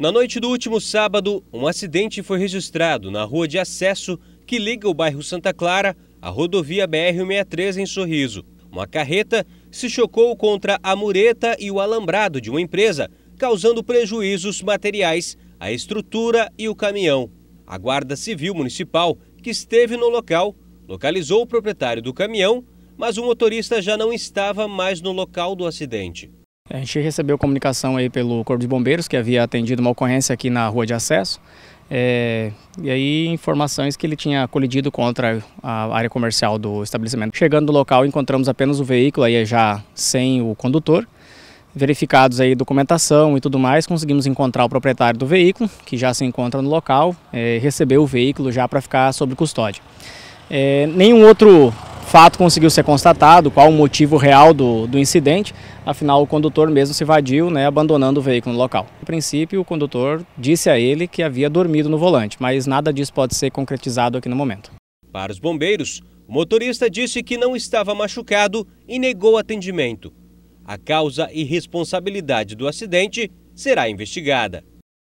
Na noite do último sábado, um acidente foi registrado na rua de acesso que liga o bairro Santa Clara à rodovia BR-163 em Sorriso. Uma carreta se chocou contra a mureta e o alambrado de uma empresa, causando prejuízos materiais à estrutura e o caminhão. A Guarda Civil Municipal, que esteve no local, localizou o proprietário do caminhão, mas o motorista já não estava mais no local do acidente. A gente recebeu comunicação aí pelo Corpo de Bombeiros, que havia atendido uma ocorrência aqui na rua de acesso. É, e aí informações que ele tinha colidido contra a área comercial do estabelecimento. Chegando no local, encontramos apenas o veículo aí é já sem o condutor. Verificados aí documentação e tudo mais, conseguimos encontrar o proprietário do veículo, que já se encontra no local, é, recebeu o veículo já para ficar sob custódia. É, nenhum outro fato conseguiu ser constatado, qual o motivo real do, do incidente, afinal o condutor mesmo se evadiu, né, abandonando o veículo no local. No princípio, o condutor disse a ele que havia dormido no volante, mas nada disso pode ser concretizado aqui no momento. Para os bombeiros, o motorista disse que não estava machucado e negou atendimento. A causa e responsabilidade do acidente será investigada.